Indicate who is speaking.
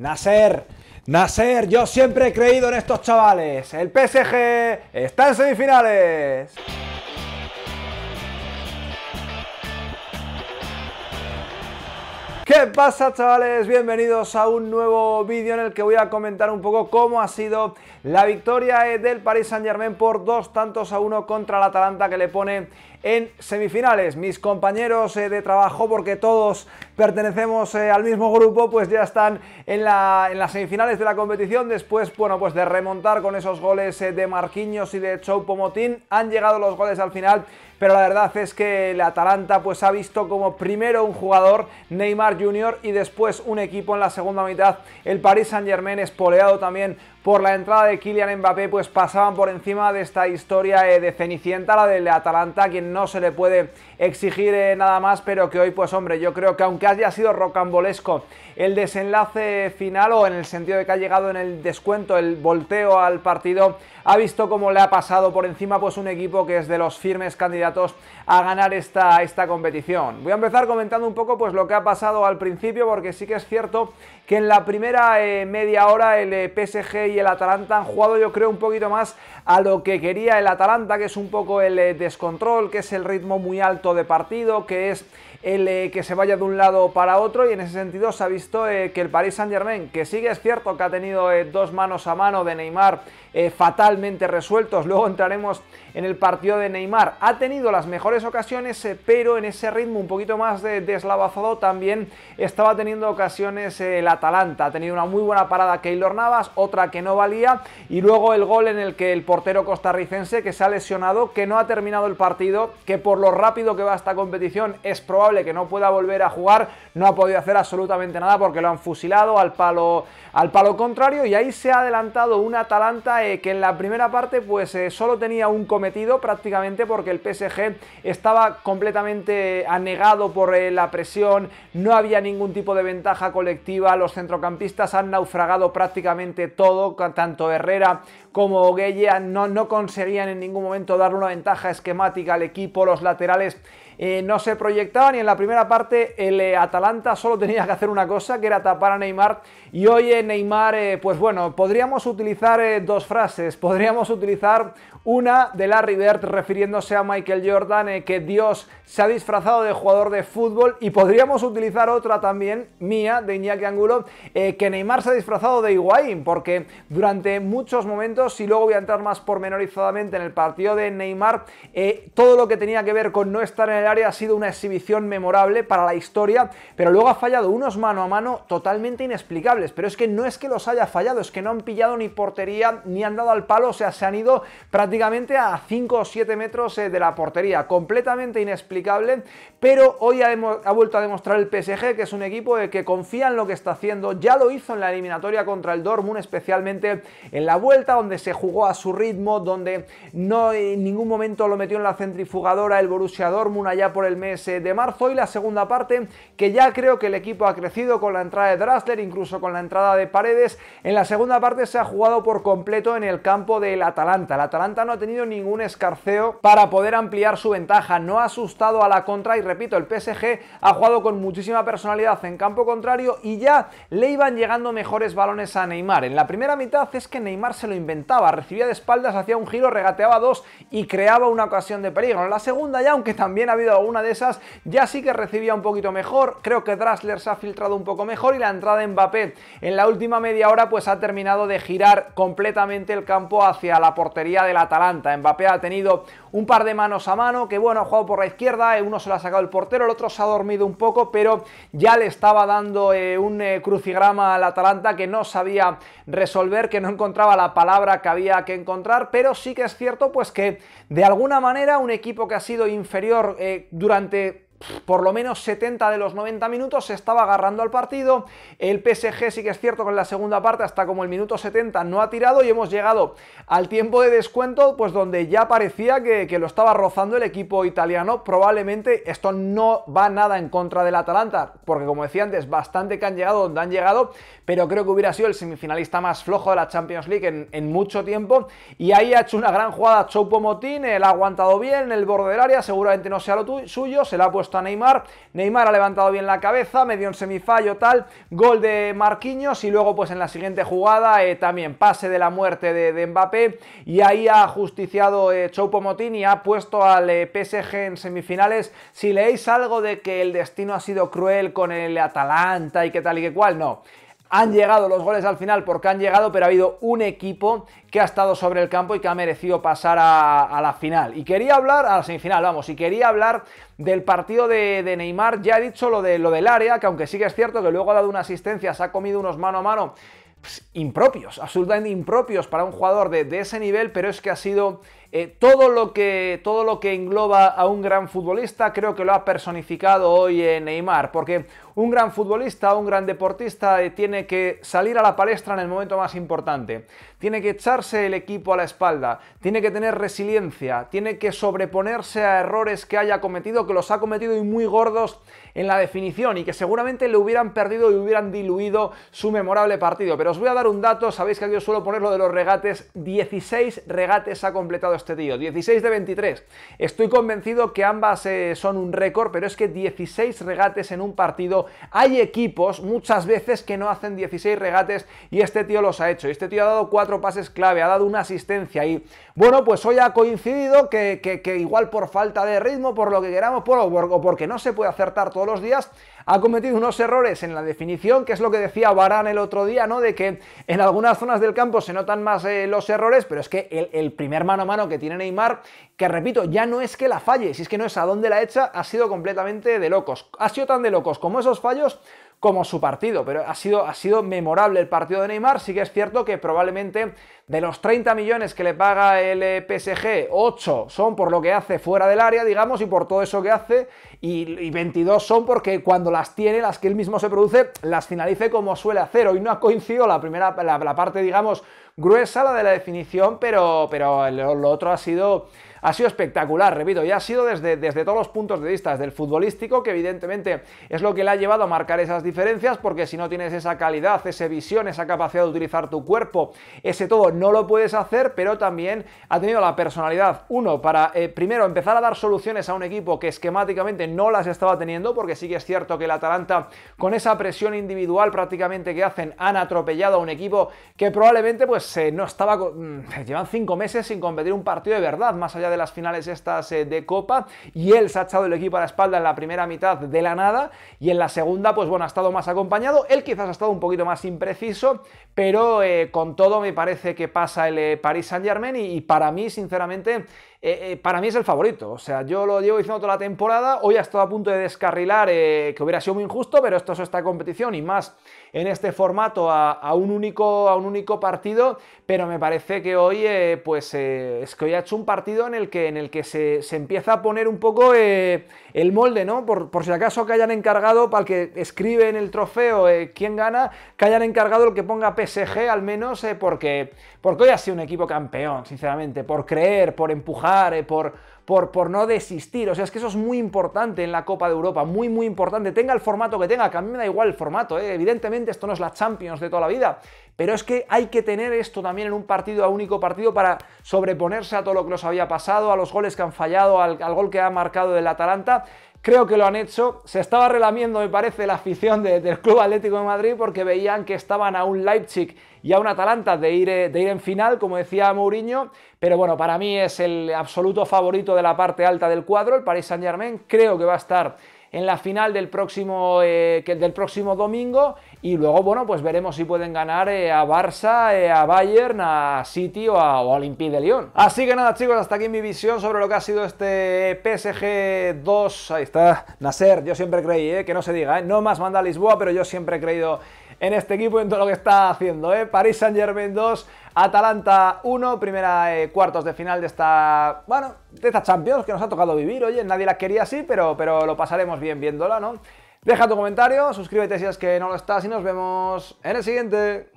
Speaker 1: Nacer, Nacer, yo siempre he creído en estos chavales. El PSG está en semifinales. ¿Qué pasa chavales? Bienvenidos a un nuevo vídeo en el que voy a comentar un poco cómo ha sido la victoria eh, del Paris Saint Germain por dos tantos a uno contra el Atalanta que le pone en semifinales. Mis compañeros eh, de trabajo, porque todos pertenecemos eh, al mismo grupo, pues ya están en, la, en, las semifinales de la competición. Después, bueno, pues de remontar con esos goles eh, de Marquinhos y de Choupo-Motín, han llegado los goles al final, pero la verdad es que el Atalanta pues ha visto como primero un jugador, Neymar Jr., y después un equipo en la segunda mitad, el Paris Saint-Germain, espoleado también por la entrada de Kylian Mbappé, pues pasaban por encima de esta historia eh, de Cenicienta, la del Atalanta, a quien no se le puede exigir eh, nada más, pero que hoy, pues hombre, yo creo que aunque haya sido rocambolesco el desenlace final, o en el sentido de que ha llegado en el descuento, el volteo al partido, ha visto cómo le ha pasado por encima, pues un equipo que es de los firmes candidatos a ganar esta, esta competición. Voy a empezar comentando un poco, pues lo que ha pasado al principio, porque sí que es cierto que en la primera eh, media hora el PSG y el Atalanta han jugado yo creo un poquito más a lo que quería el Atalanta, que es un poco el eh, descontrol, que es el ritmo muy alto de partido, que es el eh, que se vaya de un lado para otro y en ese sentido se ha visto eh, que el Paris Saint Germain, que sigue es cierto que ha tenido eh, dos manos a mano de Neymar fatalmente resueltos, luego entraremos en el partido de Neymar, ha tenido las mejores ocasiones, pero en ese ritmo un poquito más de deslavazado también estaba teniendo ocasiones el Atalanta, ha tenido una muy buena parada Keylor Navas, otra que no valía y luego el gol en el que el portero costarricense que se ha lesionado, que no ha terminado el partido, que por lo rápido que va esta competición es probable que no pueda volver a jugar, no ha podido hacer absolutamente nada porque lo han fusilado al palo, al palo contrario y ahí se ha adelantado un Atalanta eh, que en la primera parte pues eh, solo tenía un cometido prácticamente porque el PSG estaba completamente anegado por eh, la presión, no había ningún tipo de ventaja colectiva, los centrocampistas han naufragado prácticamente todo, tanto Herrera como Gueye no, no conseguían en ningún momento dar una ventaja esquemática al equipo, los laterales eh, no se proyectaban y en la primera parte el eh, Atalanta solo tenía que hacer una cosa, que era tapar a Neymar. Y hoy en eh, Neymar, pues bueno, podríamos utilizar dos frases. Podríamos utilizar una de Larry Bird refiriéndose a Michael Jordan, que Dios se ha disfrazado de jugador de fútbol. Y podríamos utilizar otra también, mía, de Iñaki Angulo, que Neymar se ha disfrazado de Higuaín, porque durante muchos momentos, y luego voy a entrar más pormenorizadamente en el partido de Neymar, todo lo que tenía que ver con no estar en el ha sido una exhibición memorable para la historia, pero luego ha fallado unos mano a mano totalmente inexplicables. Pero es que no es que los haya fallado, es que no han pillado ni portería ni han dado al palo, o sea, se han ido prácticamente a 5 o 7 metros eh, de la portería. Completamente inexplicable, pero hoy ha, vuelto a demostrar el PSG que es un equipo que confía en lo que está haciendo. Ya lo hizo en la eliminatoria contra el Dortmund, especialmente en la vuelta, donde se jugó a su ritmo, donde no en ningún momento lo metió en la centrifugadora el Borussia Dortmund por el mes eh, de marzo y la segunda parte que ya creo que el equipo ha crecido con la entrada de Drasler, incluso con la entrada de Paredes. En la segunda parte se ha jugado por completo en el campo del Atalanta. El Atalanta no ha tenido ningún escarceo para poder ampliar su ventaja, no ha asustado a la contra y repito, el PSG ha jugado con muchísima personalidad en campo contrario y ya le iban llegando mejores balones a Neymar. En la primera mitad es que Neymar se lo inventaba, recibía de espaldas, hacía un giro, regateaba dos y creaba una ocasión de peligro. En la segunda ya, aunque también había habido alguna de esas, ya sí que recibía un poquito mejor, creo que Drasler se ha filtrado un poco mejor y la entrada de Mbappé en la última media hora pues ha terminado de girar completamente el campo hacia la portería del Atalanta. Mbappé ha tenido un par de manos a mano, que bueno, ha jugado por la izquierda, eh, uno se lo ha sacado el portero, el otro se ha dormido un poco, pero ya le estaba dando eh, un eh, crucigrama al Atalanta que no sabía resolver, que no encontraba la palabra que había que encontrar, pero sí que es cierto pues que de alguna manera un equipo que ha sido inferior durante por lo menos 70 de los 90 minutos se estaba agarrando al partido. El PSG sí que es cierto que en la segunda parte hasta como el minuto 70 no ha tirado y hemos llegado al tiempo de descuento pues donde ya parecía que, lo estaba rozando el equipo italiano. Probablemente esto no va nada en contra del Atalanta porque como decía antes bastante que han llegado donde han llegado pero creo que hubiera sido el semifinalista más flojo de la Champions League en, mucho tiempo y ahí ha hecho una gran jugada Choupo-Motín, él ha aguantado bien el borde del área, seguramente no sea lo suyo, se la ha puesto a Neymar. Neymar ha levantado bien la cabeza, medio un semifallo, tal, gol de Marquinhos y luego pues en la siguiente jugada eh, también pase de la muerte de, Mbappé y ahí ha justiciado eh, Choupo-Motín y ha puesto al eh, PSG en semifinales. Si leéis algo de que el destino ha sido cruel con el Atalanta y que tal y que cual, no. Han llegado los goles al final porque han llegado, pero ha habido un equipo que ha estado sobre el campo y que ha merecido pasar a, la final. Y quería hablar, a la semifinal, vamos, y quería hablar del partido de, Neymar. Ya he dicho lo, del área, que aunque sí que es cierto que luego ha dado una asistencia, se ha comido unos mano a mano pues, impropios, absolutamente impropios para un jugador de ese nivel, pero es que ha sido eh, todo, lo que, todo lo que engloba a un gran futbolista creo que lo ha personificado hoy en eh, Neymar, porque un gran futbolista, un gran deportista eh, tiene que salir a la palestra en el momento más importante, tiene que echarse el equipo a la espalda, tiene que tener resiliencia, tiene que sobreponerse a errores que haya cometido, que los ha cometido y muy gordos en la definición y que seguramente le hubieran perdido y hubieran diluido su memorable partido. Pero os voy a dar un dato, sabéis que aquí os suelo poner lo de los regates, 16 regates ha completado este tío. 16 de 23. Estoy convencido que ambas eh, son un récord, pero es que 16 regates en un partido. Hay equipos muchas veces que no hacen 16 regates y este tío los ha hecho. Este tío ha dado cuatro pases clave, ha dado una asistencia y bueno, pues hoy ha coincidido que, que igual por falta de ritmo, por lo que queramos, por, o porque no se puede acertar todos los días, ha cometido unos errores en la definición, que es lo que decía Barán el otro día, ¿no? De que en algunas zonas del campo se notan más eh, los errores, pero es que el, el, primer mano a mano que tiene Neymar, que repito, ya no es que la falle, si es que no es a dónde la echa, ha sido completamente de locos. Ha sido tan de locos como esos fallos como su partido, pero ha sido, ha sido memorable el partido de Neymar, sí que es cierto que probablemente de los 30 millones que le paga el eh, PSG, 8 son por lo que hace fuera del área, digamos, y por todo eso que hace, y, 22 son porque cuando las tiene, las que él mismo se produce, las finalice como suele hacer. Hoy no ha coincidido la primera, la, parte, digamos, gruesa, la de la definición, pero, pero lo otro ha sido ha sido espectacular, repito, y ha sido desde, desde todos los puntos de vista, desde el futbolístico, que evidentemente es lo que le ha llevado a marcar esas diferencias, porque si no tienes esa calidad, esa visión, esa capacidad de utilizar tu cuerpo, ese todo, no lo puedes hacer, pero también ha tenido la personalidad, uno, para eh, primero empezar a dar soluciones a un equipo que esquemáticamente no las estaba teniendo, porque sí que es cierto que el Atalanta, con esa presión individual prácticamente que hacen, han atropellado a un equipo que probablemente pues no estaba... Mm, llevan cinco meses sin competir un partido de verdad, más allá de las finales estas eh, de Copa y él se ha echado el equipo a la espalda en la primera mitad de la nada y en la segunda, pues bueno, ha estado más acompañado, él quizás ha estado un poquito más impreciso, pero eh, con todo me parece que pasa el eh, Paris Saint Germain y para mí, sinceramente, eh, eh, para mí es el favorito. O sea, yo lo llevo diciendo toda la temporada, hoy ha estado a punto de descarrilar, eh, que hubiera sido muy injusto, pero esto es esta competición y más en este formato a, un, único, a un único partido, pero me parece que hoy, pues, es que hoy ha hecho un partido en el que, en el que se, empieza a poner un poco el molde, ¿no? Por, si acaso que hayan encargado, para el que escribe en el trofeo quién gana, que hayan encargado el que ponga PSG al menos, porque, porque hoy ha sido un equipo campeón, sinceramente, por creer, por empujar, eh, por, por, no desistir. O sea, es que eso es muy importante en la Copa de Europa, muy, muy importante. Tenga el formato que tenga, que a mí me da igual el formato. Eh. Evidentemente, esto no es la Champions de toda la vida, pero es que hay que tener esto también en un partido a único partido para sobreponerse a todo lo que nos había pasado, a los goles que han fallado, al, al gol que ha marcado el Atalanta Creo que lo han hecho. Se estaba relamiendo, me parece, la afición del Club Atlético de Madrid porque veían que estaban a un Leipzig y a un Atalanta de ir, eh, de ir en final, como decía Mourinho. Pero bueno, para mí es el absoluto favorito de la parte alta del cuadro, el Paris Saint-Germain. Creo que va a estar en la final del próximo, eh, del próximo domingo y luego, bueno, pues veremos si pueden ganar eh, a Barça, eh, a Bayern, a City o a, Olympique de Lyon. Así que nada, chicos, hasta aquí mi visión sobre lo que ha sido este PSG 2. Ahí está, Nacer, yo siempre creí, que no se diga, no más manda a Lisboa, pero yo siempre he creído en este equipo en todo lo que está haciendo. ¿eh? París Saint Germain 2, Atalanta 1, primera eh, cuartos de final de esta, bueno, de esta Champions que nos ha tocado vivir. Oye, nadie la quería así, pero, pero lo pasaremos bien viéndola, ¿no? Deja tu comentario, suscríbete si es que no lo estás y nos vemos en el siguiente.